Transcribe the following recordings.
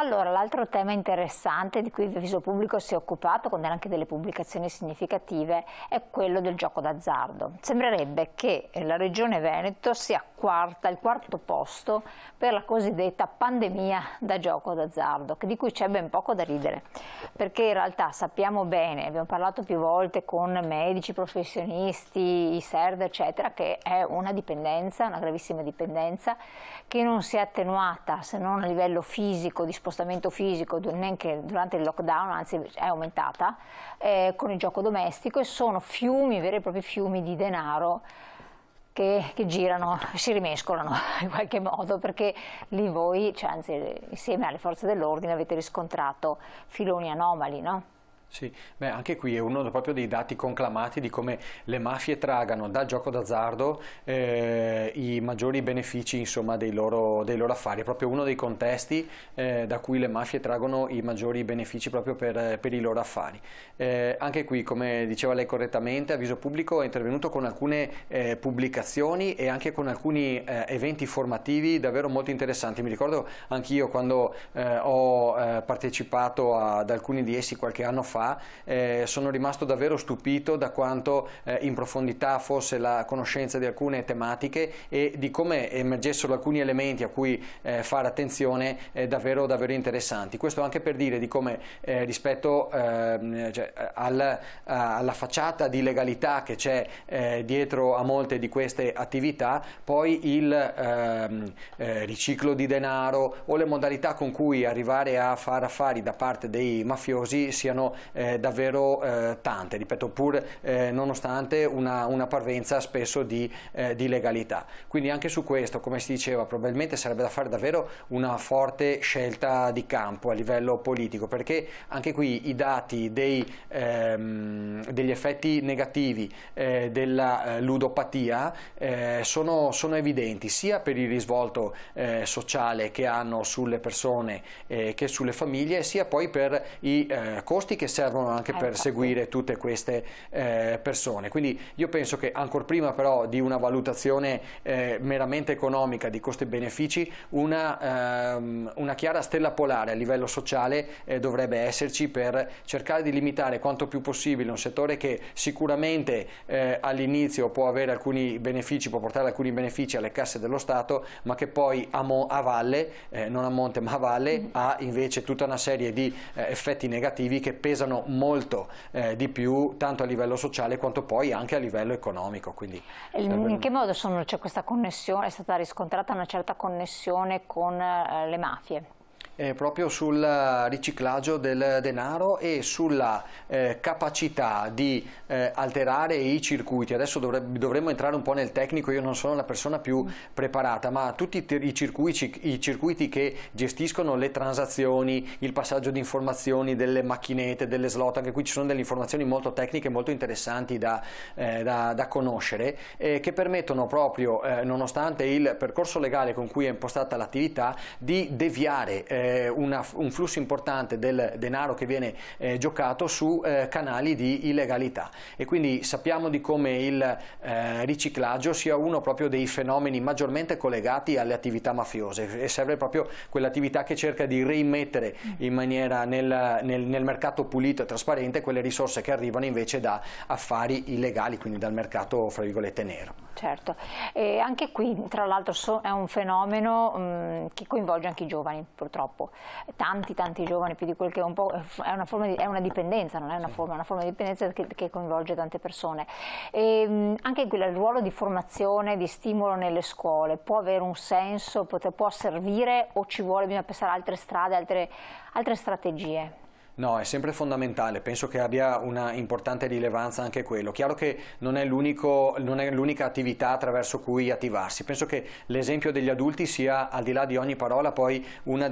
Allora, l'altro tema interessante di cui il viso pubblico si è occupato con anche delle pubblicazioni significative è quello del gioco d'azzardo. Sembrerebbe che la regione Veneto sia quarta, il quarto posto per la cosiddetta pandemia da gioco d'azzardo, di cui c'è ben poco da ridere, perché in realtà sappiamo bene, abbiamo parlato più volte con medici, professionisti, i SERD, eccetera, che è una dipendenza, una gravissima dipendenza, che non si è attenuata se non a livello fisico, disponibile spostamento fisico neanche durante il lockdown, anzi è aumentata, eh, con il gioco domestico e sono fiumi, veri e propri fiumi di denaro che, che, girano, si rimescolano in qualche modo, perché lì voi, cioè, anzi insieme alle forze dell'ordine, avete riscontrato filoni anomali, no? Sì, beh, anche qui è uno proprio dei dati conclamati di come le mafie tragano dal gioco d'azzardo eh, i maggiori benefici insomma, dei, loro, dei, loro, affari, è proprio uno dei contesti eh, da cui le mafie traggono i maggiori benefici proprio per, per i loro affari. Eh, anche qui, come diceva lei correttamente, Avviso Pubblico è intervenuto con alcune eh, pubblicazioni e anche con alcuni eh, eventi formativi davvero molto interessanti. Mi ricordo anch'io quando eh, ho partecipato ad alcuni di essi qualche anno fa, fa, eh, sono rimasto davvero stupito da quanto eh, in profondità fosse la conoscenza di alcune tematiche e di come emergessero alcuni elementi a cui eh, fare attenzione eh, davvero, davvero, interessanti. Questo anche per dire di come eh, rispetto ehm, cioè, al, eh, alla facciata di legalità che c'è dietro a molte di queste attività, poi il ehm, riciclo di denaro o le modalità con cui arrivare a fare affari da parte dei mafiosi siano eh, davvero eh, tante, ripeto pur eh, nonostante una, una, parvenza spesso di, eh, di, legalità. Quindi anche su questo, come si diceva, probabilmente sarebbe da fare davvero una forte scelta di campo a livello politico, perché anche qui i dati dei, ehm, degli effetti negativi eh, della ludopatia sono, sono, evidenti sia per il risvolto sociale che hanno sulle persone che sulle famiglie, sia poi per i costi che servono anche per esatto. seguire tutte queste eh, persone. Quindi io penso che ancora prima però di una valutazione eh, meramente economica di costi e benefici, una, ehm, una, chiara stella polare a livello sociale eh, dovrebbe esserci per cercare di limitare quanto più possibile un settore che sicuramente eh, all'inizio può avere alcuni benefici, può portare alcuni benefici alle casse dello Stato, ma che poi a, a valle, eh, non a monte ma a valle, mm -hmm. ha invece tutta una serie di eh, effetti negativi che pesano aiutano molto eh, di più tanto a livello sociale quanto poi anche a livello economico. Quindi, in che modo c'è questa connessione, è stata riscontrata una certa connessione con eh, le mafie? eh, proprio sul eh, riciclaggio del denaro e sulla eh, capacità di eh, alterare i circuiti. Adesso dovre- dovremmo entrare un po' nel tecnico, io non sono la persona più preparata, ma tutti i circuiti, i circuiti che gestiscono le transazioni, il passaggio di informazioni, delle macchinette, delle slot, anche qui ci sono delle informazioni molto tecniche, molto interessanti da, eh, da, da conoscere, eh, che permettono proprio, nonostante il percorso legale con cui è impostata l'attività, di deviare eh, una, un flusso importante del denaro che viene eh, giocato su eh, canali di illegalità e quindi sappiamo di come il eh, riciclaggio sia uno proprio dei fenomeni maggiormente collegati alle attività mafiose e serve proprio quell'attività che cerca di reimmettere in maniera nel, nel, nel mercato pulito e trasparente quelle risorse che arrivano invece da affari illegali, quindi dal mercato fra virgolette nero. Certo, e anche qui tra l'altro so, è un fenomeno mh, mm, che coinvolge anche i giovani purtroppo, tanti tanti giovani più di quel che è un po', è una, forma di, è una dipendenza, non è una sì. forma, è una forma di dipendenza che, che coinvolge tante persone. E, mh, mm, anche qui il ruolo di formazione, di stimolo nelle scuole può avere un senso, può servire o ci vuole, bisogna pensare a altre strade, altre, altre strategie? No, è sempre fondamentale, penso che abbia una importante rilevanza anche quello. Chiaro che non è, l'unica attività attraverso cui attivarsi, penso che l'esempio degli adulti sia, al di là di ogni parola, poi uno eh,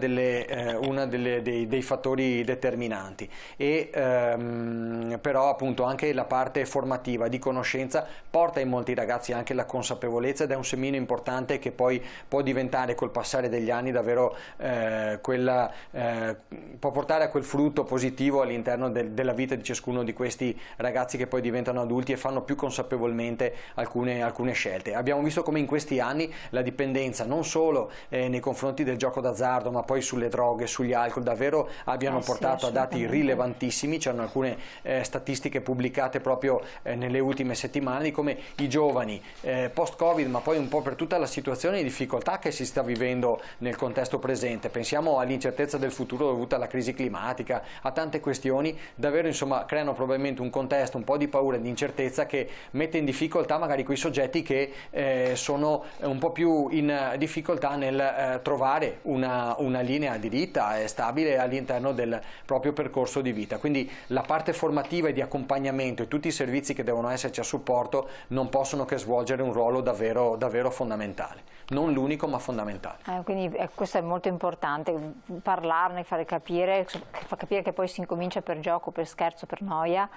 dei, dei, fattori determinanti. E, ehm, però appunto anche la parte formativa di conoscenza porta in molti ragazzi anche la consapevolezza ed è un semino importante che poi può diventare col passare degli anni davvero eh, quella, eh, può portare a quel frutto positivo positivo all'interno del, della vita di ciascuno di questi ragazzi che poi diventano adulti e fanno più consapevolmente alcune, alcune scelte. Abbiamo visto come in questi anni la dipendenza non solo eh, nei confronti del gioco d'azzardo ma poi sulle droghe, sugli alcol davvero abbiano eh portato sì, a dati rilevantissimi, c'erano alcune eh, statistiche pubblicate proprio eh, nelle ultime settimane di come i giovani eh, post covid ma poi un po' per tutta la situazione di difficoltà che si sta vivendo nel contesto presente, pensiamo all'incertezza del futuro dovuta alla crisi climatica, a tante questioni, davvero insomma creano probabilmente un contesto, un po' di paura e di incertezza che mette in difficoltà magari quei soggetti che eh, sono un po' più in difficoltà nel eh, trovare una, una, linea di vita eh, stabile all'interno del proprio percorso di vita. Quindi la parte formativa e di accompagnamento e tutti i servizi che devono esserci a supporto non possono che svolgere un ruolo davvero, davvero fondamentale non l'unico ma fondamentale. Eh, quindi eh, questo è molto importante, parlarne, fare capire, far capire che poi si incomincia per gioco, per scherzo, per noia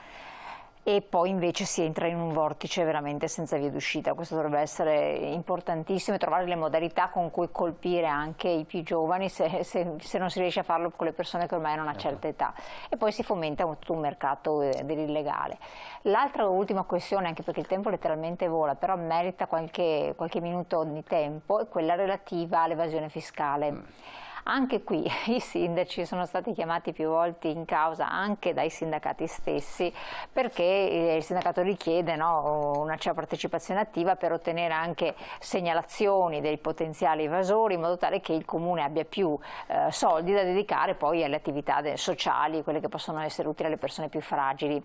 e poi invece si entra in un vortice veramente senza via d'uscita. Questo dovrebbe essere importantissimo e trovare le modalità con cui colpire anche i più giovani se, se, se non si riesce a farlo con le persone che ormai hanno una certa certo. età. E poi si fomenta tutto un mercato eh, dell'illegale. L'altra ultima questione, anche perché il tempo letteralmente vola, però merita qualche, qualche minuto di tempo, è quella relativa all'evasione fiscale. Mm. Anche qui i sindaci sono stati chiamati più volte in causa anche dai sindacati stessi perché il sindacato richiede no, una cioè partecipazione attiva per ottenere anche segnalazioni dei potenziali evasori in modo tale che il comune abbia più eh, soldi da dedicare poi alle attività sociali, quelle che possono essere utili alle persone più fragili.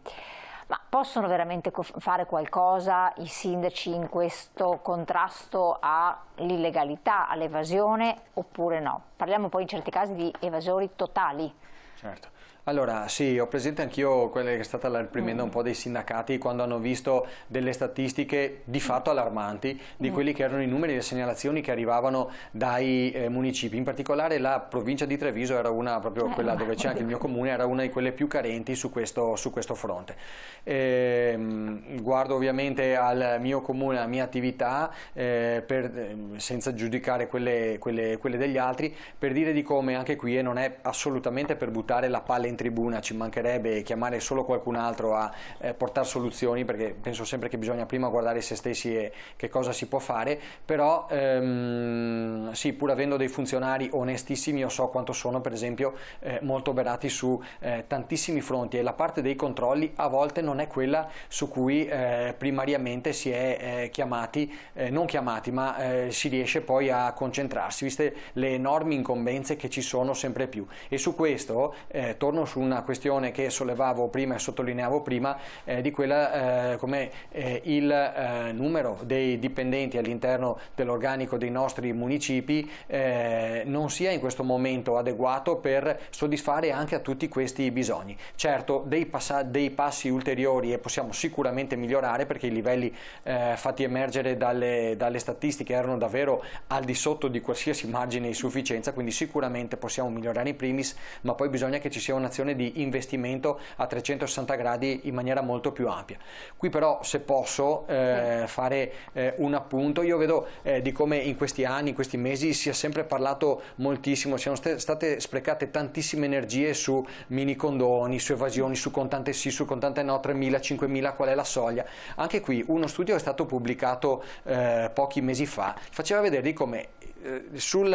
Ma possono veramente fare qualcosa i sindaci in questo contrasto all'illegalità, all'evasione oppure no? Parliamo poi in certi casi di evasori totali. Certo. Allora sì, ho presente anch'io quella che è stata la reprimenda mm. un po' dei sindacati quando hanno visto delle statistiche di fatto allarmanti di mm. quelli che erano i numeri e le segnalazioni che arrivavano dai eh, municipi, in particolare la provincia di Treviso era una, proprio eh, quella dove c'è anche il mio comune, era una di quelle più carenti su questo, su questo fronte. E, ehm, guardo ovviamente al mio comune, alla mia attività, eh, per, ehm, senza giudicare quelle, quelle, quelle degli altri, per dire di come anche qui, e non è assolutamente per buttare la palla in in tribuna, ci mancherebbe chiamare solo qualcun altro a eh, portare soluzioni perché penso sempre che bisogna prima guardare se stessi e che cosa si può fare, però ehm, sì, pur avendo dei funzionari onestissimi io so quanto sono per esempio eh, molto berati su eh, tantissimi fronti e la parte dei controlli a volte non è quella su cui eh, primariamente si è eh, chiamati, eh, non chiamati, ma si riesce poi a concentrarsi, viste le enormi incombenze che ci sono sempre più e su questo torno su una questione che sollevavo prima e sottolineavo prima, eh, di quella eh, come eh, il eh, numero dei dipendenti all'interno dell'organico dei nostri municipi eh, non sia in questo momento adeguato per soddisfare anche a tutti questi bisogni. Certo, dei, dei passi ulteriori e possiamo sicuramente migliorare perché i livelli eh, fatti emergere dalle, dalle statistiche erano davvero al di sotto di qualsiasi margine di sufficienza, quindi sicuramente possiamo migliorare in primis, ma poi bisogna che ci sia un'azione un'azione di investimento a 360 gradi in maniera molto più ampia. Qui però se posso eh, fare eh, un appunto, io vedo eh, di come in questi anni, in questi mesi si è sempre parlato moltissimo, siano state sprecate tantissime energie su mini condoni, su evasioni, su contante sì, su contante no, 3.000, 5.000, qual è la soglia. Anche qui uno studio è stato pubblicato eh, pochi mesi fa, faceva vedere di come eh, sul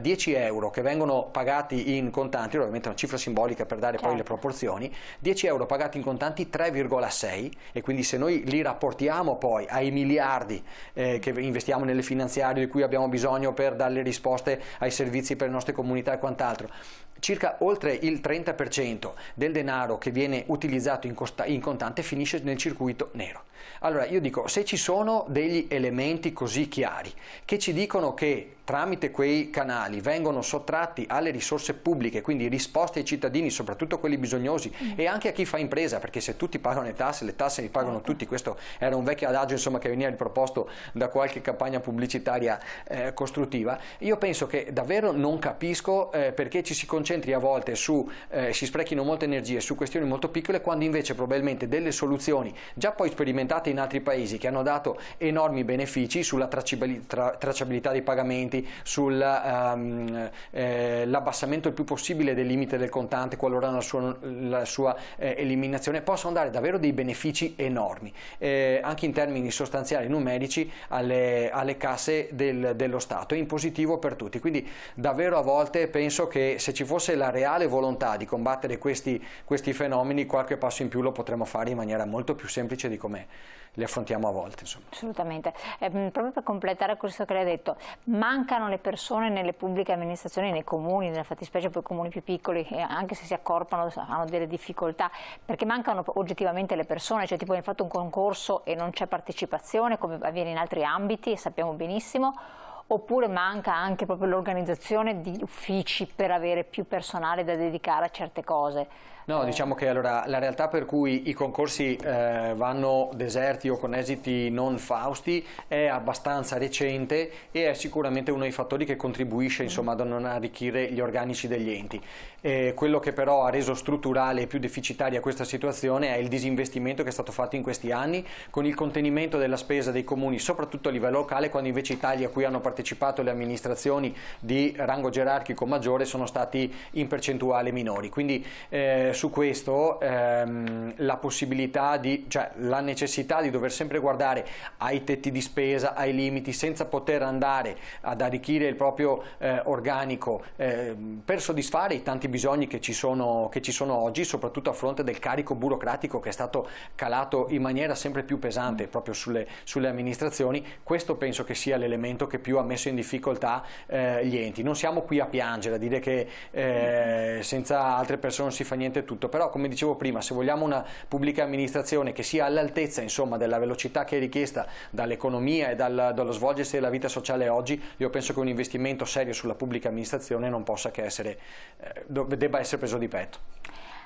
10 eh, euro che vengono pagati in contanti, ovviamente una cifra simbolica per dare certo. poi le proporzioni, 10 euro pagati in contanti 3,6 e quindi se noi li rapportiamo poi ai miliardi eh, che investiamo nelle finanziarie di cui abbiamo bisogno per dare risposte ai servizi per le nostre comunità e quant'altro, circa oltre il 30% del denaro che viene utilizzato in, in, contante finisce nel circuito nero. Allora io dico, se ci sono degli elementi così chiari che ci dicono che tramite quei canali vengono sottratti alle risorse pubbliche, quindi risposte ai cittadini soprattutto quelli bisognosi mm. e anche a chi fa impresa, perché se tutti pagano le tasse, le tasse li pagano certo. tutti, questo era un vecchio adagio insomma, che veniva riproposto da qualche campagna pubblicitaria eh, costruttiva, io penso che davvero non capisco eh, perché ci si concentri a volte su, eh, si sprechino molte energie su questioni molto piccole quando invece probabilmente delle soluzioni già poi sperimentate in altri paesi che hanno dato enormi benefici sulla tracciabilità, dei pagamenti, sull'abbassamento ehm, eh, um, il più possibile del limite del contante, qualora la sua, la sua eh, eliminazione possono dare davvero dei benefici enormi, eh, anche in termini sostanziali numerici alle, alle casse del, dello Stato, in positivo per tutti. Quindi davvero a volte penso che se ci fosse la reale volontà di combattere questi, questi fenomeni, qualche passo in più lo potremmo fare in maniera molto più semplice di com'è li affrontiamo a volte. Insomma. Assolutamente. Eh, proprio per completare questo che lei ha detto, mancano le persone nelle pubbliche amministrazioni, nei comuni, nella fattispecie poi i comuni più piccoli, che eh, anche se si accorpano hanno delle difficoltà, perché mancano oggettivamente le persone, cioè tipo hai fatto un concorso e non c'è partecipazione come avviene in altri ambiti e sappiamo benissimo, oppure manca anche proprio l'organizzazione di uffici per avere più personale da dedicare a certe cose. No, eh. diciamo che allora, la realtà per cui i concorsi eh, vanno deserti o con esiti non fausti è abbastanza recente e è sicuramente uno dei fattori che contribuisce insomma, a non arricchire gli organici degli enti. Eh, quello che però ha reso strutturale e più deficitaria questa situazione è il disinvestimento che è stato fatto in questi anni con il contenimento della spesa dei comuni, soprattutto a livello locale, quando invece i tagli a cui hanno partecipato le amministrazioni di rango gerarchico maggiore sono stati in percentuale minori. Quindi, eh, su questo ehm, la possibilità di, cioè la necessità di dover sempre guardare ai tetti di spesa, ai limiti, senza poter andare ad arricchire il proprio eh, organico eh, per soddisfare i tanti bisogni che ci, sono, che ci sono oggi, soprattutto a fronte del carico burocratico che è stato calato in maniera sempre più pesante mm. proprio sulle, sulle amministrazioni, questo penso che sia l'elemento che più ha messo in difficoltà eh, gli enti. Non siamo qui a piangere, a dire che eh, senza altre persone non si fa niente e tutto, però come dicevo prima, se vogliamo una pubblica amministrazione che sia all'altezza della velocità che è richiesta dall'economia e dal, dallo svolgersi della vita sociale oggi, io penso che un investimento serio sulla pubblica amministrazione non possa che essere, eh, debba essere preso di petto.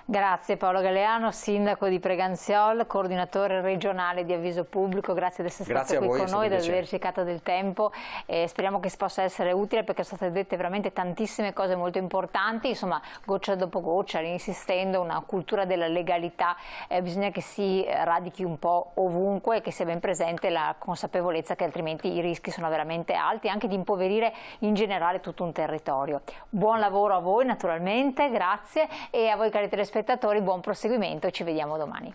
Grazie Paolo Galeano, sindaco di Preganziol, coordinatore regionale di avviso pubblico, grazie di essere grazie stato qui voi, con noi, di averci cercato del tempo eh, speriamo che possa essere utile perché sono state dette veramente tantissime cose molto importanti, insomma goccia dopo goccia, insistendo una cultura della legalità, eh, bisogna che si radichi un po' ovunque e che sia ben presente la consapevolezza che altrimenti i rischi sono veramente alti, anche di impoverire in generale tutto un territorio. Buon lavoro a voi naturalmente, grazie e a voi cari telespettatori telespettatori buon proseguimento e ci vediamo domani.